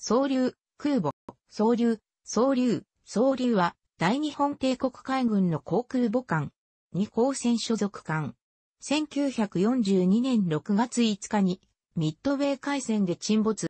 総流、空母、総流、総流、総流は、大日本帝国海軍の航空母艦、二航船所属艦。1942年6月5日に、ミッドウェー海戦で沈没。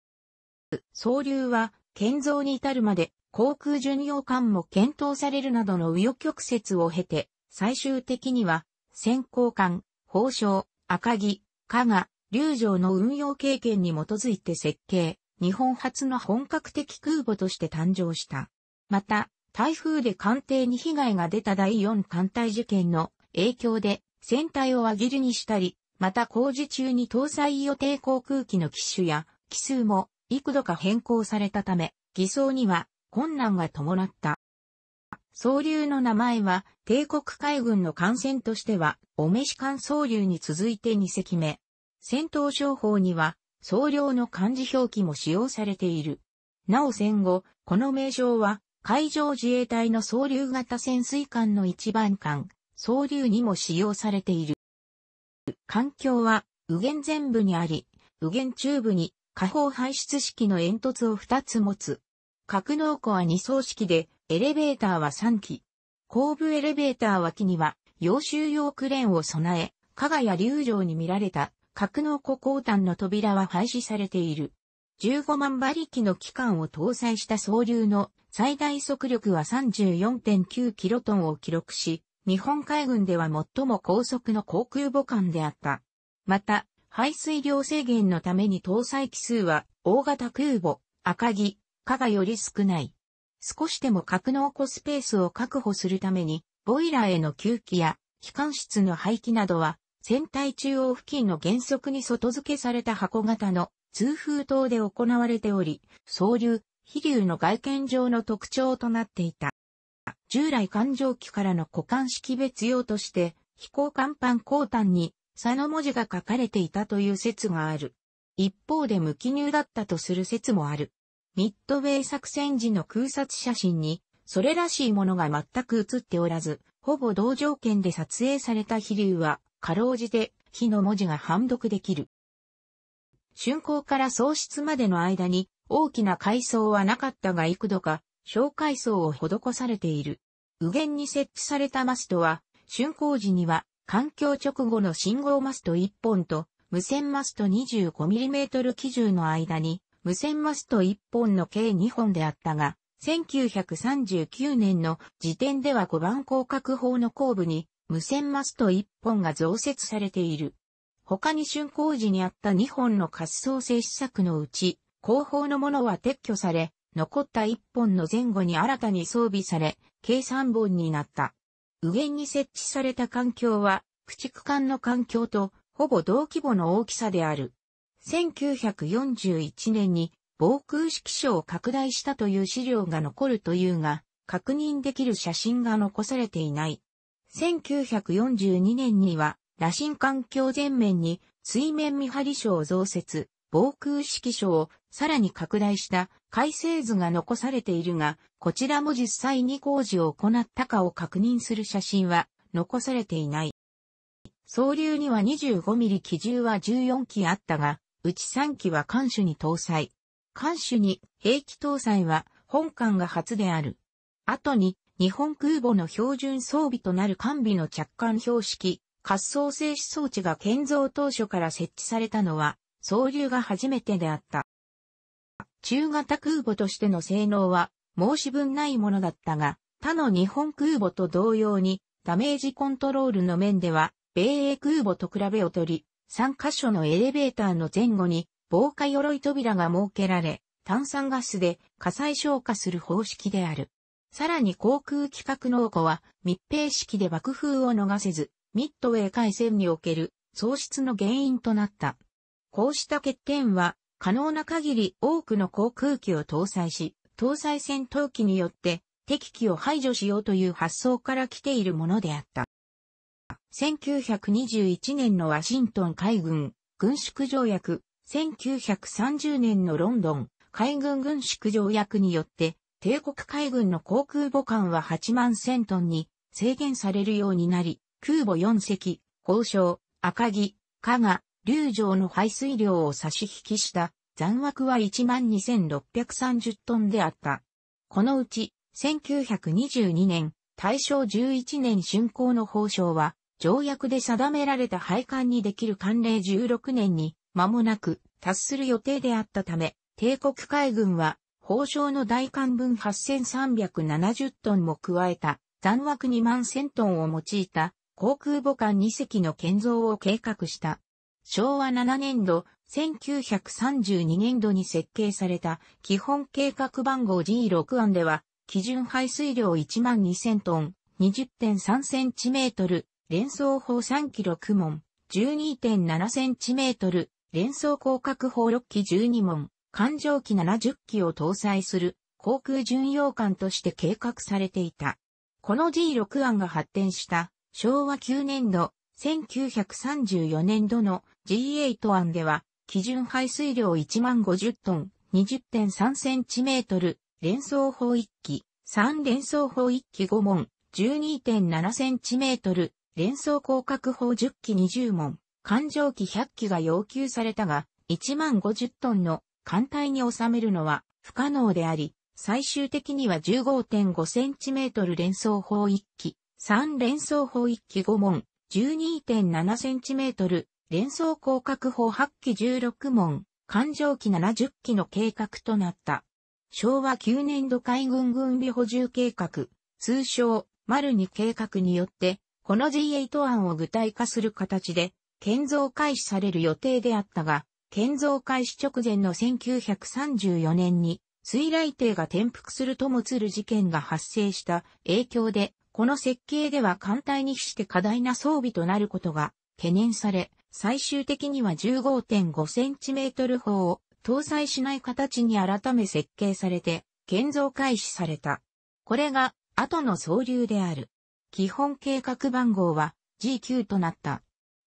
総流は、建造に至るまで、航空巡洋艦も検討されるなどの右翼曲折を経て、最終的には、先行艦、宝生、赤城、加賀、龍城の運用経験に基づいて設計、日本初の本格的空母として誕生した。また、台風で艦艇に被害が出た第四艦隊事件の影響で船体を輪切りにしたり、また工事中に搭載予定航空機の機種や機数も幾度か変更されたため、偽装には困難が伴った。総流の名前は帝国海軍の艦船としては、お召し艦総流に続いて2隻目。戦闘商法には総量の漢字表記も使用されている。なお戦後、この名称は、海上自衛隊の総流型潜水艦の一番艦、総流にも使用されている。環境は、右舷全部にあり、右舷中部に、下方排出式の煙突を2つ持つ。格納庫は2層式で、エレベーターは3機。後部エレベーター脇には、洋州用クレーンを備え、加賀や流場に見られた格納庫交端の扉は廃止されている。15万馬力の機関を搭載した総流の最大速力は3 4 9トンを記録し、日本海軍では最も高速の航空母艦であった。また、排水量制限のために搭載機数は大型空母、赤木、加賀より少ない。少しでも格納庫スペースを確保するために、ボイラーへの吸気や機関室の排気などは船体中央付近の原則に外付けされた箱型の通風塔で行われており、総流、飛流の外見上の特徴となっていた。従来艦上機からの股間識別用として、飛行甲板後端に、佐の文字が書かれていたという説がある。一方で無記入だったとする説もある。ミッドウェイ作戦時の空撮写真に、それらしいものが全く写っておらず、ほぼ同条件で撮影された飛竜は、かろうじて、火の文字が判読できる。竣工から喪失までの間に、大きな階層はなかったが幾度か、小階層を施されている。右舷に設置されたマストは、竣工時には、環境直後の信号マスト1本と、無線マスト 25mm 基準の間に、無線マスト1本の計2本であったが、1939年の時点では5番広角法の後部に無線マスト1本が増設されている。他に竣工時にあった2本の滑走性施策のうち、後方のものは撤去され、残った1本の前後に新たに装備され、計3本になった。右に設置された環境は、駆逐艦の環境とほぼ同規模の大きさである。1941年に防空式書を拡大したという資料が残るというが、確認できる写真が残されていない。1942年には、羅針環境全面に水面見張り所を増設、防空指揮所をさらに拡大した改正図が残されているが、こちらも実際に工事を行ったかを確認する写真は残されていない。総流には 25mm 機銃は14機あったが、うち3機は艦首に搭載。艦首に兵器搭載は本艦が初である。後に日本空母の標準装備となる艦備の着艦標識、滑走静止装置が建造当初から設置されたのは、総流が初めてであった。中型空母としての性能は申し分ないものだったが、他の日本空母と同様に、ダメージコントロールの面では、米英空母と比べ劣り、3カ所のエレベーターの前後に防火鎧扉が設けられ、炭酸ガスで火災消火する方式である。さらに航空規格農庫は密閉式で爆風を逃せず、ミッドウェー海戦における喪失の原因となった。こうした欠点は、可能な限り多くの航空機を搭載し、搭載戦闘機によって敵機を排除しようという発想から来ているものであった。1921年のワシントン海軍軍縮条約、1930年のロンドン海軍軍縮条約によって帝国海軍の航空母艦は8万1000トンに制限されるようになり、空母4隻、交渉、赤城、加賀、竜城の排水量を差し引きした残枠は12,630トンであった。このうち、1922年、大正11年竣工の法章は、条約で定められた配管にできる慣例16年に、間もなく達する予定であったため、帝国海軍は宝生の大官分8370トンも加えた、残枠2万1000トンを用いた、航空母艦2隻の建造を計画した。昭和7年度、1932年度に設計された基本計画番号 G6 案では、基準排水量1万2000トン、20.3センチメートル、連想砲3キロ9門、12.7センチメートル、連想広角砲6機12門、艦上機70機を搭載する航空巡洋艦として計画されていた。この G6 案が発展した昭和9年度、1934年度の G8 案では、基準排水量1万50トン、20.3センチメートル、連装砲1機、3連装砲1機5門、12.7センチメートル、連装広角砲10機20門、艦上機100機が要求されたが、1万50トンの簡単に収めるのは不可能であり、最終的には 15.5cm 連想法1機、3連想法1機5問、12.7cm 連想広角法8機16問、環状機70機の計画となった。昭和9年度海軍軍備補充計画、通称、丸2計画によって、この G8 案を具体化する形で、建造開始される予定であったが、建造開始直前の1934年に、水雷艇が転覆するともつる事件が発生した影響で、この設計では艦隊に比して過大な装備となることが懸念され、最終的には 15.5cm 砲を搭載しない形に改め設計されて、建造開始された。これが後の総流である。基本計画番号は G9 となった。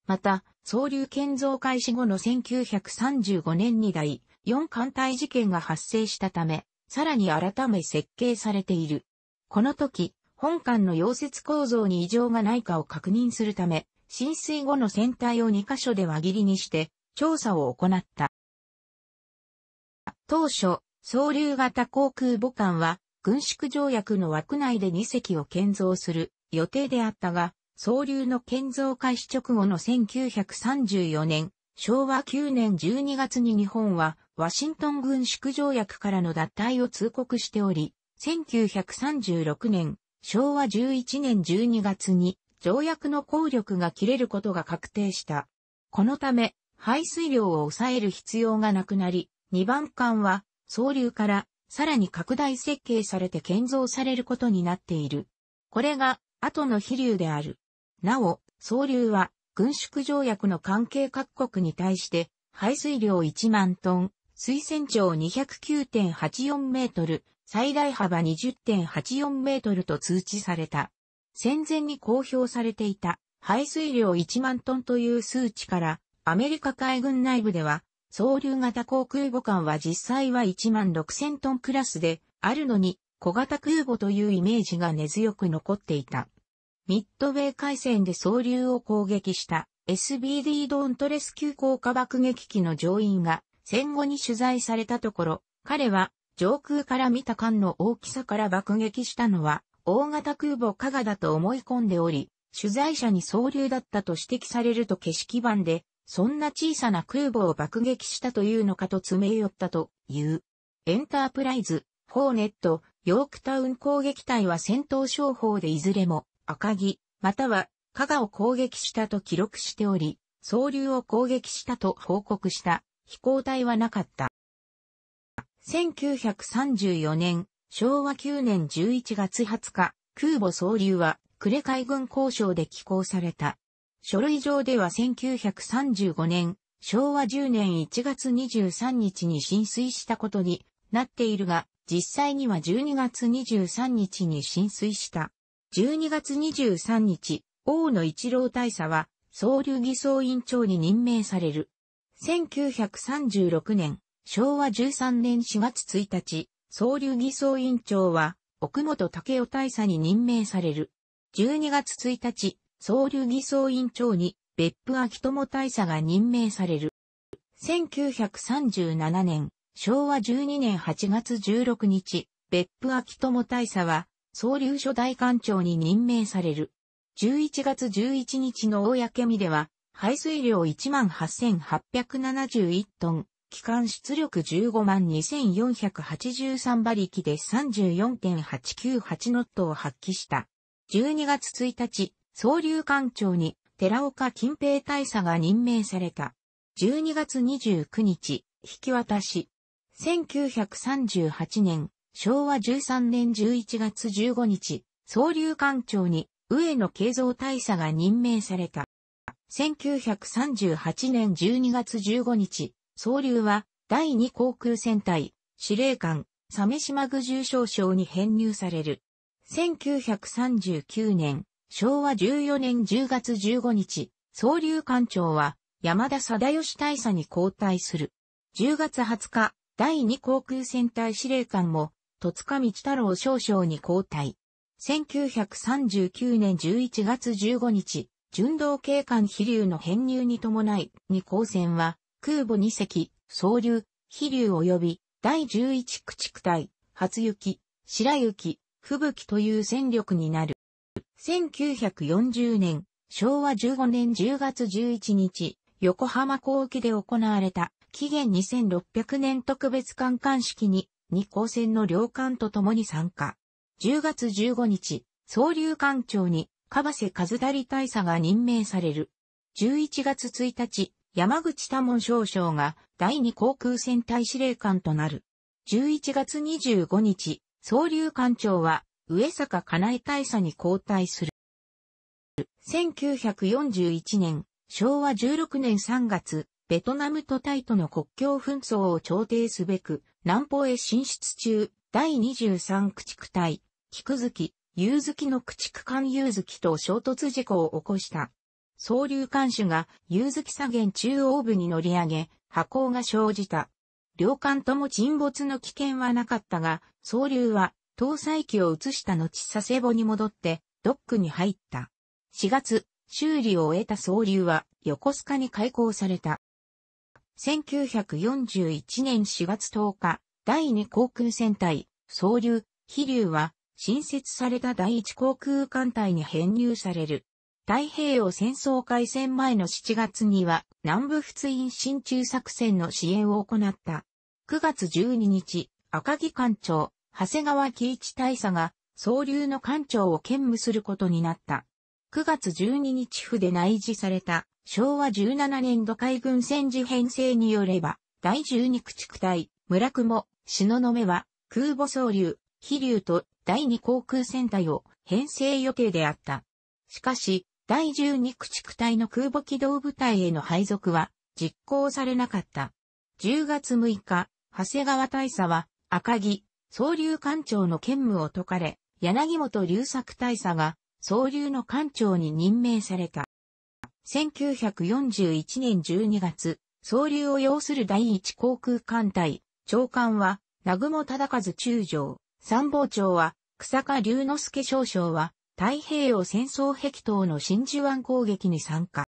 また、総流建造開始後の1935年に第4艦隊事件が発生したため、さらに改め設計されている。この時、本艦の溶接構造に異常がないかを確認するため、浸水後の船体を2カ所で輪切りにして、調査を行った。当初、総流型航空母艦は、軍縮条約の枠内で2隻を建造する予定であったが、総流の建造開始直後の1934年、昭和9年12月に日本は、ワシントン軍縮条約からの脱退を通告しており、1936年、昭和11年12月に、条約の効力が切れることが確定した。このため、排水量を抑える必要がなくなり、2番艦は、総流から、さらに拡大設計されて建造されることになっている。これが、後の飛竜である。なお、総流は、軍縮条約の関係各国に対して、排水量1万トン、水泉長209.84メートル、最大幅20.84メートルと通知された。戦前に公表されていた排水量1万トンという数値から、アメリカ海軍内部では、総流型航空母艦は実際は1万6000トンクラスで、あるのに小型空母というイメージが根強く残っていた。ミッドウェー海戦で総流を攻撃した SBD ドーントレス級降下爆撃機の乗員が戦後に取材されたところ、彼は上空から見た艦の大きさから爆撃したのは大型空母加賀だと思い込んでおり、取材者に総流だったと指摘されると景色版で、そんな小さな空母を爆撃したというのかと詰め寄ったという。エンタープライズ、ホーネット、ヨークタウン攻撃隊は戦闘商法でいずれも赤城、または加賀を攻撃したと記録しており、総流を攻撃したと報告した飛行隊はなかった。1934年、昭和9年11月20日、空母総流は呉海軍交渉で寄港された。書類上では1935年、昭和10年1月23日に浸水したことになっているが、実際には12月23日に浸水した。12月23日、大野一郎大佐は、総流偽装委員長に任命される。1936年、昭和13年4月1日、総流偽装委員長は、奥本武夫大佐に任命される。12月1日、総流偽装委員長に、別府秋友大佐が任命される。1937年、昭和12年8月16日、別府秋友大佐は、総流所大官庁に任命される。11月11日の公見では、排水量18,871トン、機関出力152,483馬力で34.898ノットを発揮した。12月1日、総流官庁に寺岡金平大佐が任命された。12月29日、引き渡し。1938年、昭和13年11月15日、総流館長に上野慶三大佐が任命された。1938年12月15日、総流は第2航空戦隊司令官、鮫島具重少将に編入される。1939年、昭和14年10月15日、総流館長は山田貞義大佐に交代する。10月20日、第2航空戦隊司令官も戸塚道太郎少将に交代。1939年11月15日、巡道警官飛竜の編入に伴い、二光船は、空母二隻、総流、飛竜及び、第11駆逐隊、初雪、白雪、吹雪という戦力になる。1940年、昭和15年10月11日、横浜港沖で行われた、紀元2600年特別観艦式に、二高船の両艦と共に参加。10月15日、総流艦長に、かずだり大佐が任命される。11月1日、山口多門少将が第二航空戦隊司令官となる。11月25日、総流艦長は上坂かなえ大佐に交代する。1941年、昭和16年3月、ベトナムとタイとの国境紛争を調停すべく、南方へ進出中、第23駆逐隊、菊月、夕月の駆逐艦夕月と衝突事故を起こした。総流艦主が夕月左舷中央部に乗り上げ、破行が生じた。両艦とも沈没の危険はなかったが、総流は搭載機を移した後佐世保に戻ってドックに入った。4月、修理を終えた総流は横須賀に開港された。1941年4月10日、第2航空戦隊、総流、飛竜は、新設された第1航空艦隊に編入される。太平洋戦争開戦前の7月には、南部仏印新中作戦の支援を行った。9月12日、赤木艦長、長谷川喜一大佐が、総流の艦長を兼務することになった。9月12日府で内示された昭和17年度海軍戦時編成によれば、第12駆逐隊、村雲、篠の目は空母総流、飛竜と第2航空戦隊を編成予定であった。しかし、第12駆逐隊の空母機動部隊への配属は実行されなかった。10月6日、長谷川大佐は赤木、総流艦長の兼務を解かれ、柳本隆作大佐が総流の艦長に任命された。1941年12月、総流を要する第一航空艦隊、長官は、南雲忠和中将、参謀長は、草加龍之介少将は、太平洋戦争壁等の真珠湾攻撃に参加。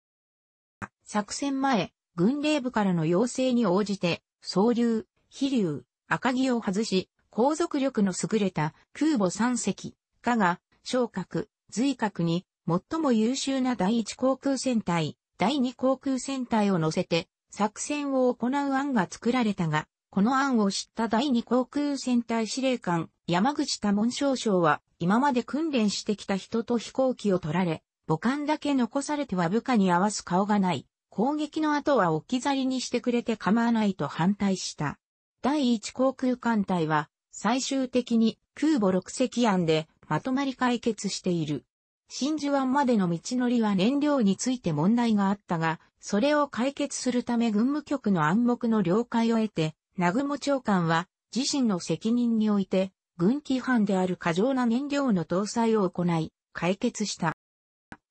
作戦前、軍令部からの要請に応じて、総流、飛流、赤木を外し、航続力の優れた空母三隻、加賀、昇格、随格に最も優秀な第一航空戦隊、第二航空戦隊を乗せて作戦を行う案が作られたが、この案を知った第二航空戦隊司令官、山口多門少将は、今まで訓練してきた人と飛行機を取られ、母艦だけ残されては部下に合わす顔がない。攻撃の後は置き去りにしてくれて構わないと反対した。第一航空艦隊は、最終的に空母6隻案で、まとまり解決している。真珠湾までの道のりは燃料について問題があったが、それを解決するため軍務局の暗黙の了解を得て、南雲長官は自身の責任において、軍規範である過剰な燃料の搭載を行い、解決した。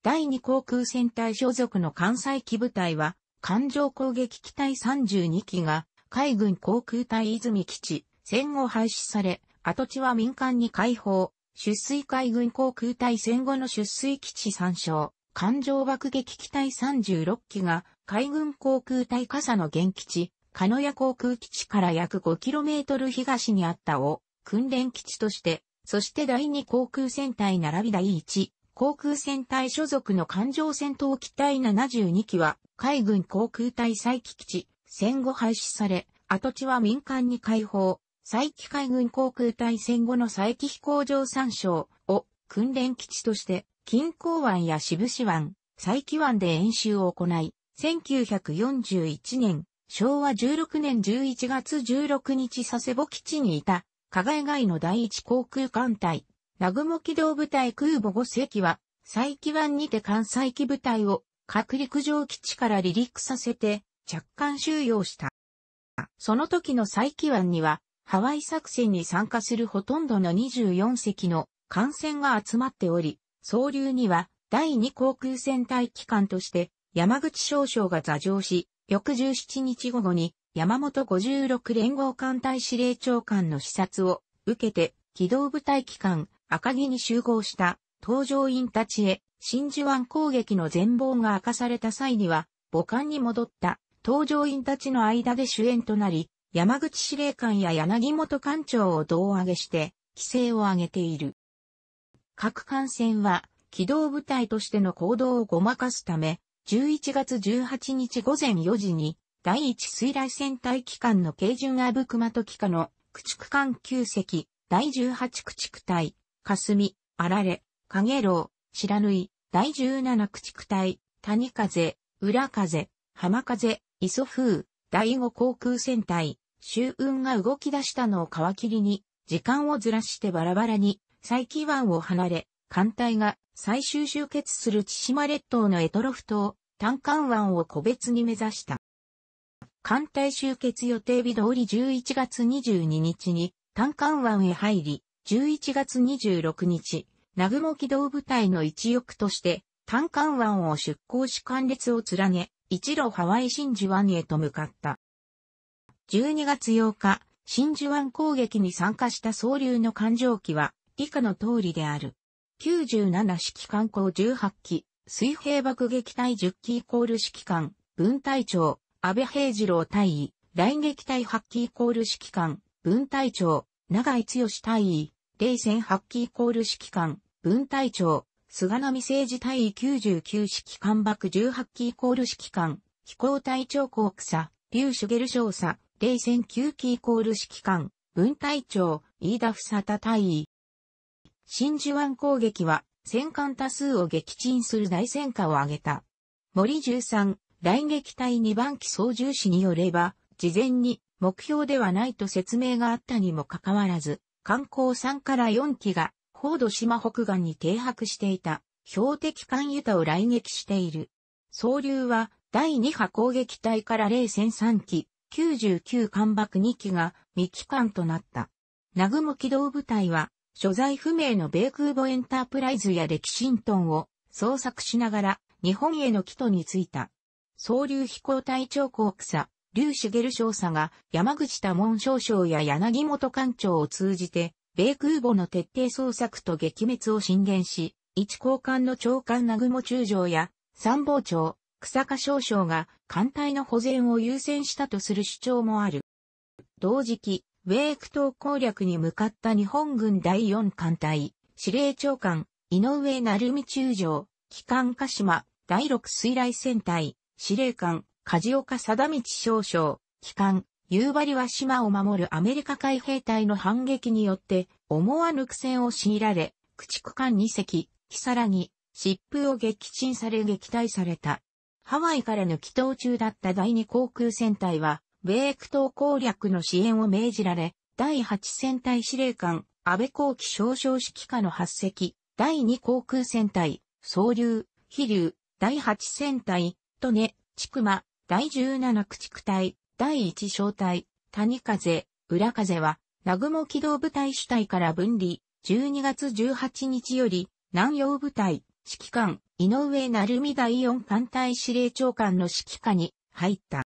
第二航空戦隊所属の関西機部隊は、艦上攻撃機隊32機が、海軍航空隊泉基地、戦後廃止され、跡地は民間に開放、出水海軍航空隊戦後の出水基地参照、艦上爆撃機隊36機が海軍航空隊傘の原基地、鹿屋航空基地から約 5km 東にあったを訓練基地として、そして第2航空戦隊並び第1航空戦隊所属の艦上戦闘機隊72機は海軍航空隊再起基地、戦後廃止され、跡地は民間に開放、佐伯海軍航空隊戦後の佐伯飛行場参照を訓練基地として、近郊湾や渋市湾、佐伯湾で演習を行い、1941年、昭和16年11月16日佐世保基地にいた、加賀外の第一航空艦隊、南雲機動部隊空母5隻は、佐伯湾にて艦佐伯部隊を各陸上基地から離陸させて着艦収容した。その時の佐伯湾にはハワイ作戦に参加するほとんどの24隻の艦船が集まっており、総流には第2航空戦隊機関として山口少将が座上し、翌17日午後に山本56連合艦隊司令長官の視察を受けて、機動部隊機関赤木に集合した搭乗員たちへ真珠湾攻撃の全貌が明かされた際には、母艦に戻った搭乗員たちの間で主演となり、山口司令官や柳本艦長を胴上げして、規制を上げている。各艦船は、機動部隊としての行動をごまかすため、11月18日午前4時に、第一水雷戦隊機関の軽巡アブクマトキカの駆逐艦9隻、第18駆逐隊、霞、あられ、影楼、ろ知らぬい、第17駆逐隊、谷風、裏風、浜風、磯風、第5航空戦隊、周運が動き出したのを皮切りに、時間をずらしてバラバラに、再起湾を離れ、艦隊が最終集結する千島列島のエトロフ島、単艦湾を個別に目指した。艦隊集結予定日通り11月22日に単艦湾へ入り、11月26日、南雲機動部隊の一翼として単艦湾を出港し艦列を連ね、一路ハワイ真珠湾へと向かった。12月8日、真珠湾攻撃に参加した総流の艦上機は、以下の通りである。97式艦砲18機、水平爆撃隊10機イコール指揮分隊長、安倍平次郎大尉、来撃隊8機イコール指揮分隊長、長井剛大尉、冷戦8機イコール指揮分隊長、菅波政治大尉99式艦爆18機イコール指揮飛行隊長コ草、劉サ、ゲル少佐、冷戦9期イコール指揮官、分隊長、飯田房田大尉。真珠湾攻撃は、戦艦多数を撃沈する大戦果を挙げた。森十三、雷撃隊2番機操縦士によれば、事前に目標ではないと説明があったにもかかわらず、観光3から4機が、高度島北岸に停泊していた、標的艦ユタを雷撃している。総流は、第2波攻撃隊から0戦3機、99艦爆2機が未帰関となった。ナグ機動部隊は、所在不明の米空母エンタープライズやレキシントンを捜索しながら日本への帰途に着いた。総流飛行隊長国草、劉茂少佐が山口多門少将や柳本艦長を通じて、米空母の徹底捜索と撃滅を進言し、一高換の長官南雲中将や参謀長、草加少将が艦隊の保全を優先したとする主張もある。同時期、ウェーク島攻略に向かった日本軍第四艦隊、司令長官、井上成美中将、機関鹿島、第六水雷戦隊、司令官、梶岡貞道少将、機関、夕張は島を守るアメリカ海兵隊の反撃によって、思わぬ苦戦を強いられ、駆逐艦2隻、木更木、疾風を撃沈され撃退された。ハワイから抜き島中だった第二航空戦隊は、米ク島攻略の支援を命じられ、第八戦隊司令官、安倍光期少将指揮下の発隻、第二航空戦隊、総流、飛流、第八戦隊、トネ、チクマ、第十七駆逐隊、第一小隊、谷風、裏風は、南雲機動部隊主体から分離、12月18日より、南洋部隊、指揮官、井上成美第四艦隊司令長官の指揮下に入った。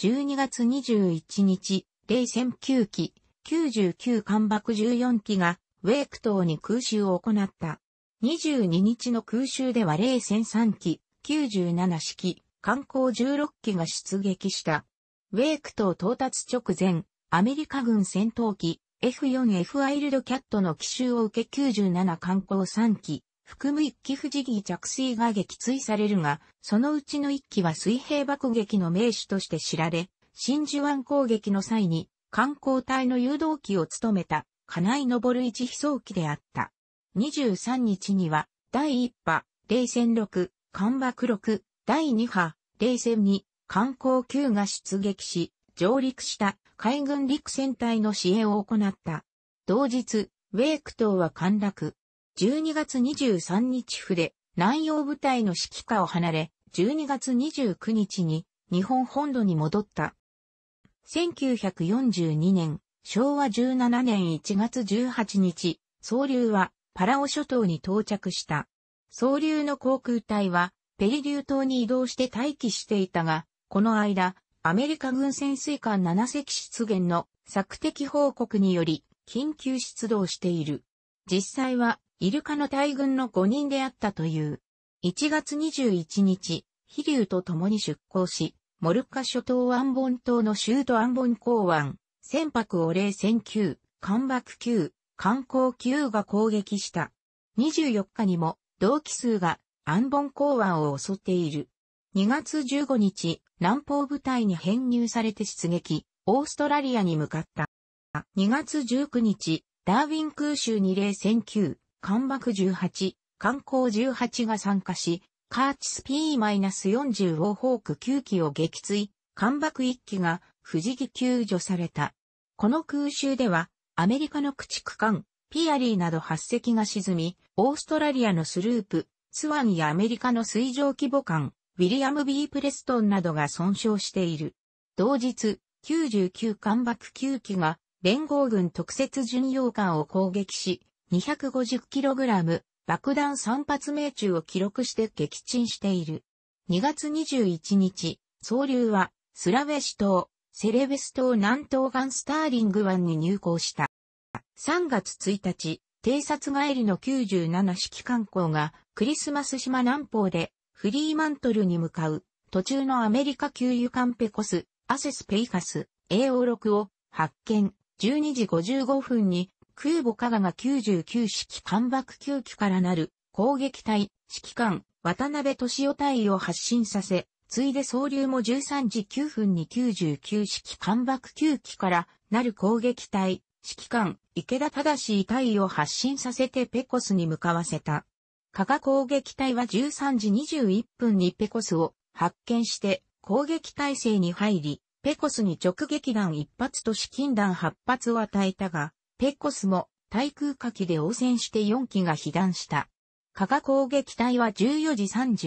12月21日、冷戦9機、99艦爆14機が、ウェーク島に空襲を行った。22日の空襲では冷戦3機、97式、艦砲16機が出撃した。ウェーク島到達直前、アメリカ軍戦闘機 F4F ワイルドキャットの奇襲を受け97艦砲3機、含む一機不時儀着水が撃墜されるが、そのうちの一機は水平爆撃の名手として知られ、真珠湾攻撃の際に観光隊の誘導機を務めた、金井昇一飛行機であった。23日には、第1波、冷戦6、艦爆6、第2波、冷戦2、観光9が出撃し、上陸した海軍陸戦隊の支援を行った。同日、ウェイク島は陥落。12月23日筆、南洋部隊の指揮下を離れ、12月29日に日本本土に戻った。1942年、昭和17年1月18日、総流はパラオ諸島に到着した。総流の航空隊はペリリュー島に移動して待機していたが、この間、アメリカ軍潜水艦7隻出現の索敵報告により緊急出動している。実際はイルカの大群の5人であったという。1月21日、飛竜と共に出港し、モルカ諸島アンボン島の州都アンボン港湾、船舶お礼船級、艦爆級、観光級が攻撃した。24日にも、同期数がアンボン港湾を襲っている。2月15日、南方部隊に編入されて出撃、オーストラリアに向かった。2月19日、ダーウィン空襲2例戦級、関幕18、観光18が参加し、カーチス P-40 をホーク9機を撃墜、関幕1機が藤木救助された。この空襲では、アメリカの駆逐艦、ピアリーなど8隻が沈み、オーストラリアのスループ、スワンやアメリカの水上規模艦、ウィリアム・ B・ プレストンなどが損傷している。同日、99艦爆9機が連合軍特設巡洋艦を攻撃し、250kg 爆弾3発命中を記録して撃沈している。2月21日、総流はスラウェシ島、セレベス島南東岸スターリング湾に入港した。3月1日、偵察帰りの97式艦光がクリスマス島南方でフリーマントルに向かう途中のアメリカ給油艦ペコス、アセスペイカス、AO6 を発見12時55分に空母加賀が99式艦爆9機からなる攻撃隊、指揮官、渡辺敏夫隊を発進させ、ついで総流も13時9分に99式艦爆9機からなる攻撃隊、指揮官、池田正隊を発進させてペコスに向かわせた。加賀攻撃隊は13時21分にペコスを発見して攻撃体制に入り、ペコスに直撃弾1発と資金弾8発を与えたが、ペッコスも対空火器で応戦して4機が被弾した。加賀攻撃隊は14時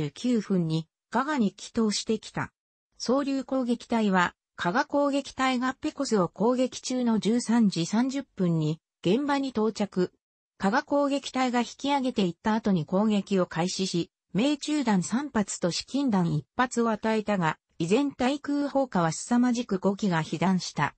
39分に加賀に帰投してきた。総流攻撃隊は加賀攻撃隊がペコスを攻撃中の13時30分に現場に到着。加賀攻撃隊が引き上げていった後に攻撃を開始し、命中弾3発と至近弾1発を与えたが、依然対空砲火は凄まじく5機が被弾した。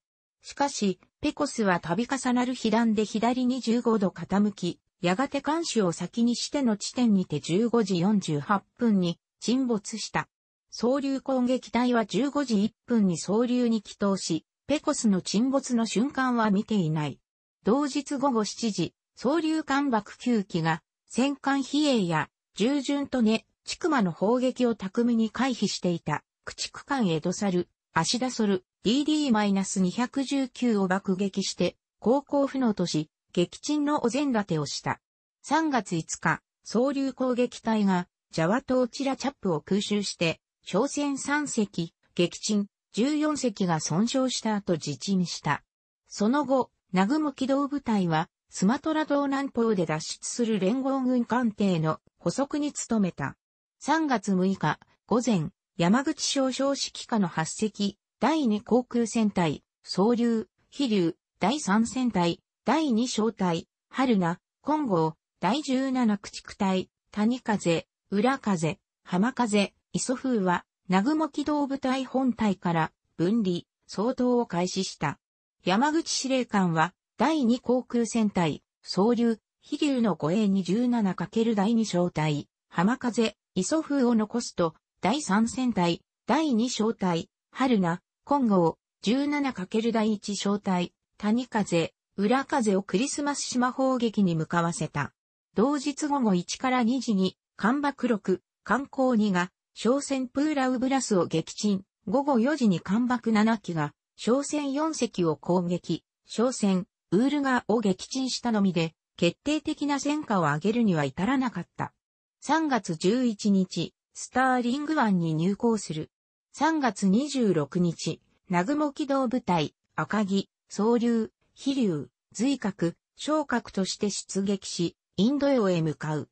しかし、ペコスは度重なる被弾で左に15度傾き、やがて艦首を先にしての地点にて15時48分に沈没した。総流攻撃隊は15時1分に総流に帰投し、ペコスの沈没の瞬間は見ていない。同日午後7時、総流艦爆球機が戦艦比叡や従順とね、ちくまの砲撃を巧みに回避していた、駆逐艦ドサル、アシダソル DD-219 を爆撃して、高校不能とし、撃沈のお膳立てをした。3月5日、総流攻撃隊が、ジャワ島チラチャップを空襲して、商船3隻、撃沈、14隻が損傷した後自沈した。その後、ナグ機動部隊は、スマトラ島南方で脱出する連合軍艦艇の捕捉に努めた。3月6日、午前、山口省少子機下の発隻、第2航空戦隊、総流、飛流、第3戦隊、第2小隊、春名、金剛、第17駆逐隊、谷風、裏風、浜風、磯風は、南雲機動部隊本隊から分離、相当を開始した。山口司令官は、第2航空戦隊、総流、飛流の護衛に 17× 第2小隊、浜風、磯風を残すと、第3戦隊、第2小隊、春名、金剛、17× 第1小隊、谷風、裏風をクリスマス島砲撃に向かわせた。同日午後1から2時に、関爆6、観光2が、商船プーラウブラスを撃沈。午後4時に関爆7機が、商船4隻を攻撃、商船、ウールガーを撃沈したのみで、決定的な戦果を上げるには至らなかった。3月11日、スターリング湾に入港する。3月26日、南雲機動部隊、赤城、総流、飛流、随角、昇格として出撃し、インド洋へ向かう。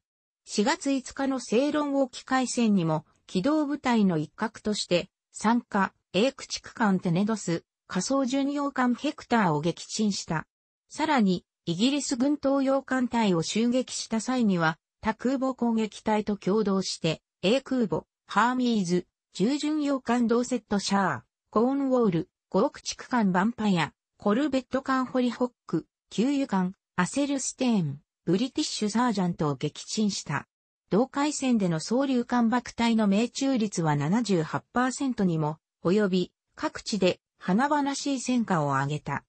4月5日の正論沖海戦にも、機動部隊の一角として、参加、英駆逐艦テネドス、仮想巡洋艦ヘクターを撃沈した。さらに、イギリス軍東洋艦隊を襲撃した際には、多空母攻撃隊と共同して、A 空母、ハーミーズ、従巡洋艦ドーセットシャー、コーンウォール、5億地区艦バンパイア、コルベット艦ホリホック、給油艦、アセルステーン、ブリティッシュサージャントを撃沈した。同海戦での総流艦爆隊の命中率は78%にも及び、各地で華々しい戦果を挙げた。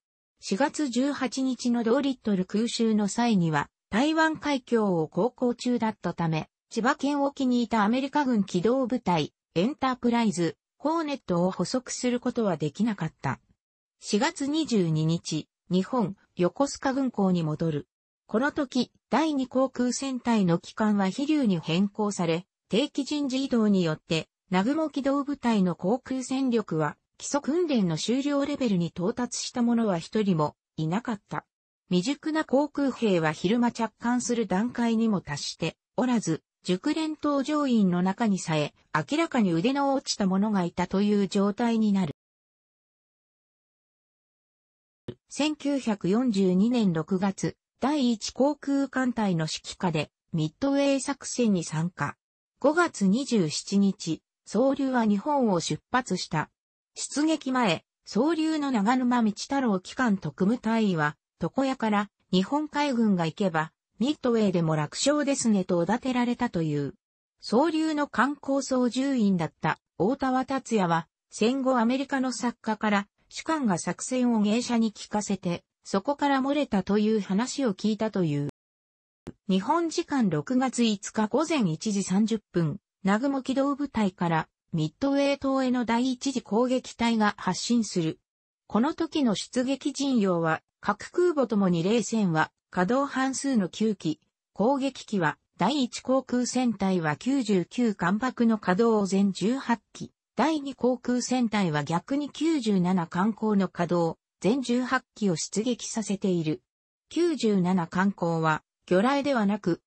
4月18日のドーリットル空襲の際には、台湾海峡を航行中だったため、千葉県沖にいたアメリカ軍機動部隊、エンタープライズ、ホーネットを捕捉することはできなかった。4月22日、日本、横須賀軍港に戻る。この時、第二航空戦隊の機関は飛竜に変更され、定期人事異動によって、南雲機動部隊の航空戦力は、基礎訓練の終了レベルに到達した者は一人もいなかった。未熟な航空兵は昼間着艦する段階にも達しておらず、熟練搭乗員の中にさえ、明らかに腕の落ちた者がいたという状態になる。1942年6月、第一航空艦隊の指揮下で、ミッドウェイ作戦に参加。5月27日、総流は日本を出発した。出撃前、総流の長沼道太郎機関特務隊員は、床屋から日本海軍が行けば、ミッドウェーでも楽勝ですねとおだてられたという。総流の観光総従員だった大田達也は、戦後アメリカの作家から主観が作戦を芸者に聞かせて、そこから漏れたという話を聞いたという。日本時間6月5日午前1時30分、南雲機動部隊からミッドウェー島への第一次攻撃隊が発進する。この時の出撃陣容は、核空母ともに冷戦は稼働半数の9機、攻撃機は、第1航空戦隊は99艦爆の稼働を全18機、第2航空戦隊は逆に97艦航の稼働、全18機を出撃させている。97艦航は、魚雷ではなく、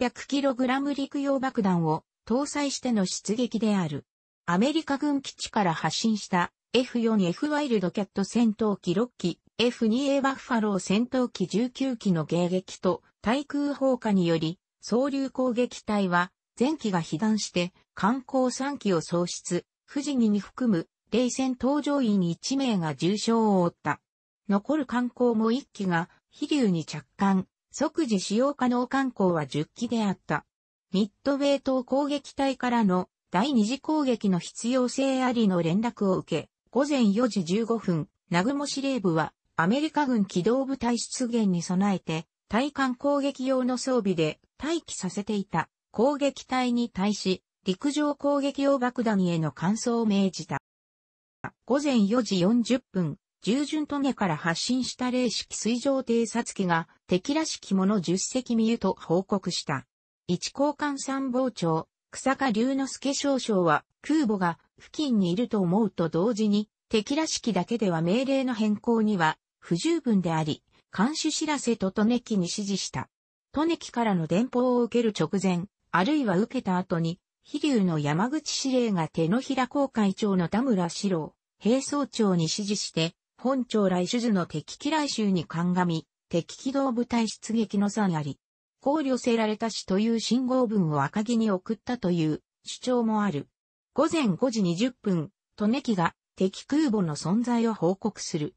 800kg 陸用爆弾を搭載しての出撃である。アメリカ軍基地から発進した F4F ワイルドキャット戦闘機6機、F2A バッファロー戦闘機19機の迎撃と対空砲火により、総流攻撃隊は、前機が被弾して、艦砲3機を喪失、富士にに含む、冷戦搭乗員1名が重傷を負った。残る艦砲も1機が、飛竜に着艦、即時使用可能艦砲は10機であった。ミッドウェイ島攻撃隊からの第二次攻撃の必要性ありの連絡を受け、午前4時15分、南雲司令部はアメリカ軍機動部隊出現に備えて、対艦攻撃用の装備で待機させていた攻撃隊に対し、陸上攻撃用爆弾への感想を命じた。午前4時40分、従順トネから発進した霊式水上偵察機が敵らしきもの10隻見ると報告した。一交換参謀長、草加龍之介少将は空母が付近にいると思うと同時に敵らしきだけでは命令の変更には不十分であり、監視知らせと利根木に指示した。利根木からの電報を受ける直前、あるいは受けた後に、飛竜の山口司令が手のひら公会長の田村四郎、兵総長に指示して、本庁来手図の敵機来州に鑑み、敵機動部隊出撃の3あり、考慮せられたしという信号文を赤木に送ったという主張もある。午前5時20分、利根木が敵空母の存在を報告する。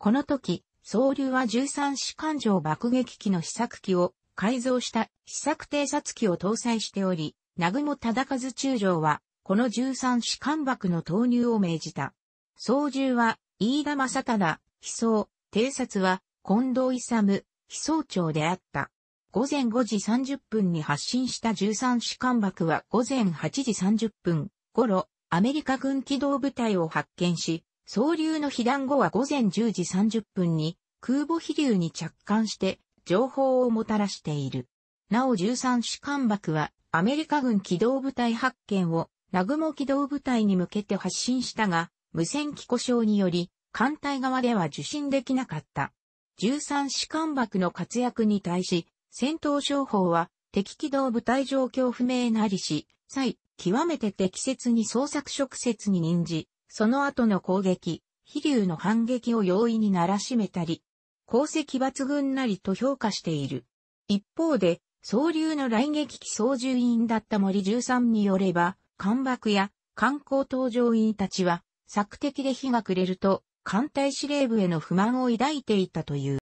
この時、総流は13士艦上爆撃機の試作機を改造した試作偵察機を搭載しており、南雲忠和中将は、この13士艦爆の投入を命じた。操縦は、飯田正忠、飛送、偵察は、近藤勇、飛送長であった。午前5時30分に発進した13士艦爆は午前8時30分頃、アメリカ軍機動部隊を発見し、総流の被弾後は午前10時30分に空母飛流に着艦して情報をもたらしている。なお13士艦爆はアメリカ軍機動部隊発見を南雲機動部隊に向けて発信したが、無線機故障により、艦隊側では受信できなかった。13士艦爆の活躍に対し、戦闘商法は敵機動部隊状況不明なりし、際、極めて適切に捜索職説に任じ、その後の攻撃、飛竜の反撃を容易にならしめたり、功績抜群なりと評価している。一方で、総流の来撃機操縦員だった森13によれば、艦爆や観光搭乗員たちは、作敵で日が暮れると、艦隊司令部への不満を抱いていたという。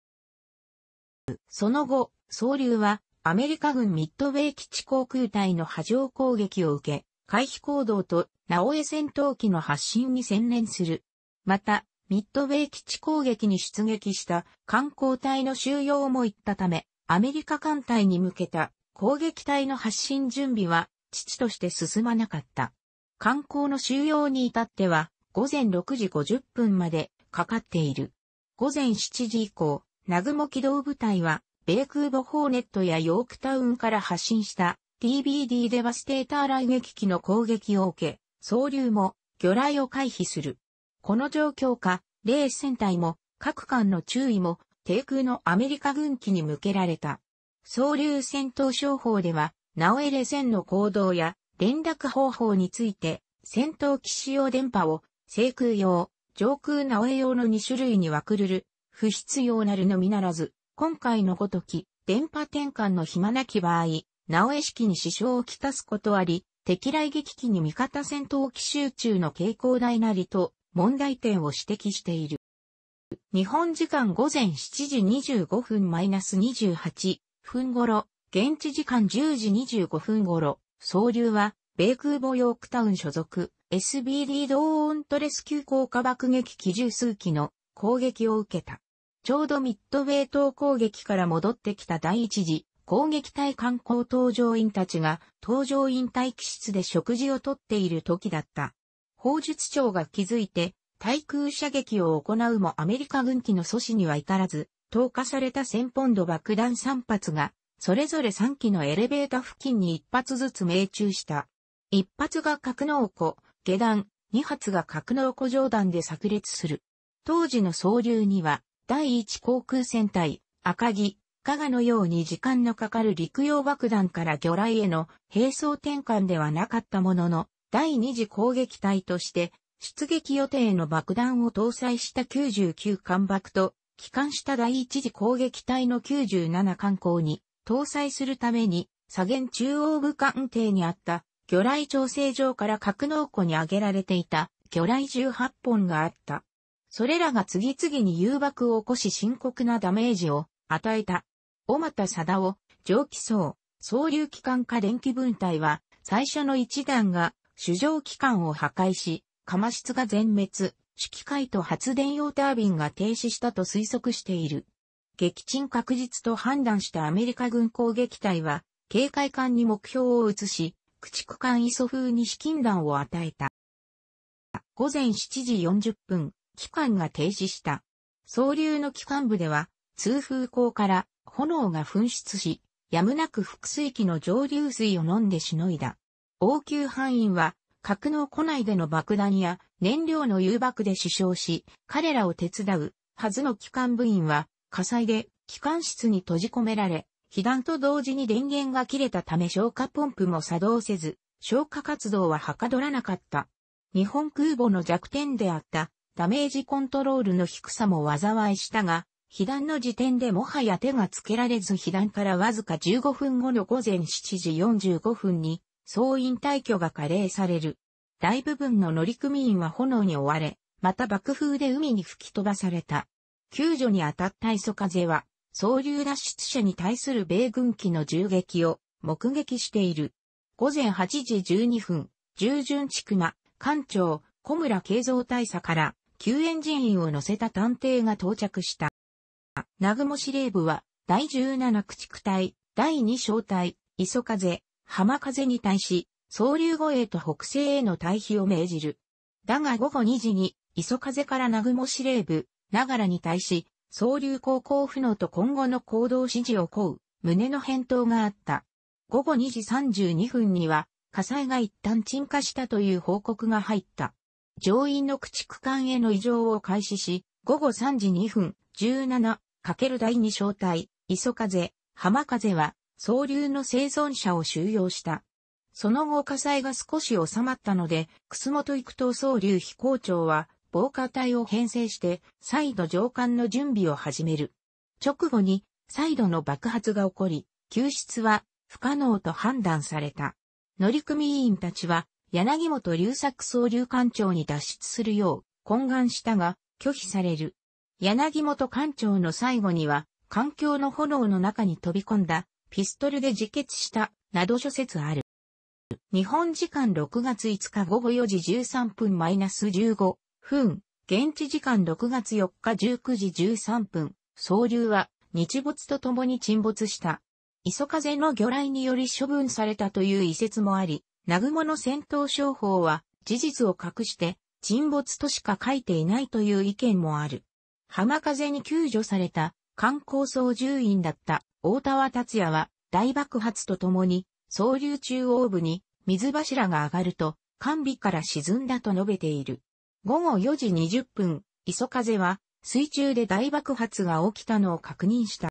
その後、総流は、アメリカ軍ミッドウェイ基地航空隊の波状攻撃を受け、回避行動とナオエ戦闘機の発進に専念する。また、ミッドウェイ基地攻撃に出撃した観光隊の収容も行ったため、アメリカ艦隊に向けた攻撃隊の発進準備は、父として進まなかった。観光の収容に至っては、午前6時50分までかかっている。午前7時以降、南雲機動部隊は、米空母ホーネットやヨークタウンから発進した TBD デバステーター雷撃機の攻撃を受け、総流も魚雷を回避する。この状況下、霊戦隊も各艦の注意も低空のアメリカ軍機に向けられた。総流戦闘商法では、ナオエレ戦の行動や連絡方法について、戦闘機使用電波を制空用、上空ナオエ用の2種類に分くるる、不必要なるのみならず、今回のごとき、電波転換の暇なき場合、ナオエ式に支障をきたすことあり、敵来撃機に味方戦闘機集中の傾向大なりと問題点を指摘している。日本時間午前7時25分 -28 分頃、現地時間10時25分頃、総流は、米空母ヨークタウン所属、SBD ドーントレス級降下爆撃機十数機の攻撃を受けた。ちょうどミッドウェイ島攻撃から戻ってきた第一次攻撃隊観光搭乗員たちが搭乗員待機室で食事をとっている時だった。砲術長が気づいて対空射撃を行うもアメリカ軍機の阻止には至らず、投下された1000ポンド爆弾3発が、それぞれ3機のエレベーター付近に1発ずつ命中した。1発が格納庫、下段、2発が格納庫上段で炸裂する。当時の総流には、第1航空戦隊、赤木、加賀のように時間のかかる陸用爆弾から魚雷への並走転換ではなかったものの、第二次攻撃隊として、出撃予定の爆弾を搭載した99艦爆と、帰還した第一次攻撃隊の97艦砲に搭載するために、左舷中央部艦艇にあった魚雷調整場から格納庫に上げられていた魚雷18本があった。それらが次々に誘爆を起こし深刻なダメージを与えた。尾又貞夫、蒸気層、総流機関化電気分体は、最初の一段が、主上機関を破壊し、釜室が全滅、指揮械と発電用タービンが停止したと推測している。撃沈確実と判断したアメリカ軍攻撃隊は、警戒艦に目標を移し、駆逐艦磯風に資金弾を与えた。午前7時40分、機関が停止した。総流の機関部では、通風口から炎が噴出し、やむなく腹水器の蒸留水を飲んでしのいだ。応急範囲は、格納庫内での爆弾や燃料の誘爆で死傷し、彼らを手伝うはずの機関部員は火災で機関室に閉じ込められ、被弾と同時に電源が切れたため消火ポンプも作動せず、消火活動ははかどらなかった。日本空母の弱点であったダメージコントロールの低さも災いしたが、被弾の時点でもはや手がつけられず被弾からわずか15分後の午前7時45分に、総員退去が加齢される。大部分の乗組員は炎に追われ、また爆風で海に吹き飛ばされた。救助に当たった磯風は、総流脱出者に対する米軍機の銃撃を目撃している。午前8時12分、従順地区間、艦長、小村慶三大佐から、救援人員を乗せた探偵が到着した。南雲司令部は、第17駆逐隊、第2小隊、磯風、浜風に対し、総流護衛と北西への退避を命じる。だが午後2時に、磯風から南雲司令部、ながらに対し、総流航行不能と今後の行動指示を請う、旨の返答があった。午後2時32分には、火災が一旦沈下したという報告が入った。乗員の駆逐艦への異常を開始し、午後3時2分、17、かける第二小隊、磯風、浜風は、総流の生存者を収容した。その後火災が少し収まったので、楠本育と総流飛行長は、防火隊を編成して、再度上官の準備を始める。直後に、再度の爆発が起こり、救出は不可能と判断された。乗組員たちは、柳本隆作総流艦長に脱出するよう懇願したが、拒否される。柳本艦長の最後には、環境の炎の中に飛び込んだ、ピストルで自決した、など諸説ある。日本時間6月5日午後4時13分マイナス15分、現地時間6月4日19時13分、総流は日没とともに沈没した。磯風の魚雷により処分されたという遺説もあり、南雲の戦闘商法は事実を隠して沈没としか書いていないという意見もある。浜風に救助された観光総縦員だった大沢達也は大爆発とともに総流中央部に水柱が上がると完備から沈んだと述べている。午後4時20分、磯風は水中で大爆発が起きたのを確認した。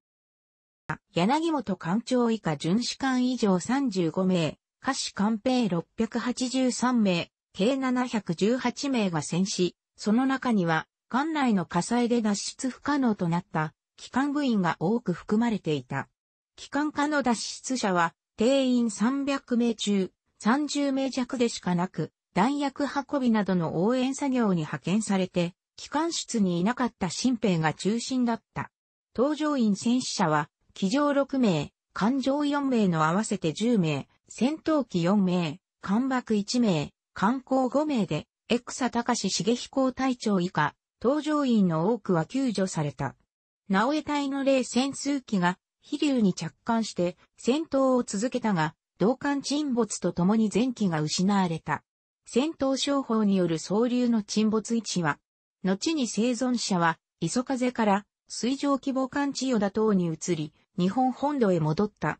柳本艦長以下巡視艦以上35名、下士艦兵683名、計718名が戦死、その中には艦内の火災で脱出不可能となった機関部員が多く含まれていた。機関科の脱出者は定員300名中30名弱でしかなく、弾薬運びなどの応援作業に派遣されて、機関室にいなかった新兵が中心だった。搭乗員戦死者は、機上6名、艦上4名の合わせて10名、戦闘機4名、艦爆1名、艦航5名で、エクサ高志茂飛行隊長以下、搭乗員の多くは救助された。直江隊の霊潜水機が飛竜に着艦して戦闘を続けたが、同艦沈没とともに前期が失われた。戦闘商法による総流の沈没位置は、後に生存者は、磯風から水上規模艦千代田島に移り、日本本土へ戻った。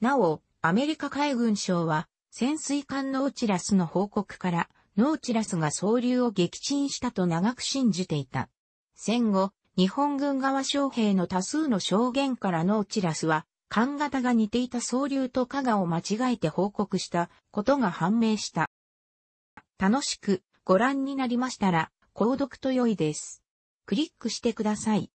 なお、アメリカ海軍省は、潜水艦のオチラスの報告から、ノーチラスが総流を撃沈したと長く信じていた。戦後、日本軍側将兵の多数の証言からノーチラスは、艦型が似ていた総流と加賀を間違えて報告したことが判明した。楽しくご覧になりましたら、購読と良いです。クリックしてください。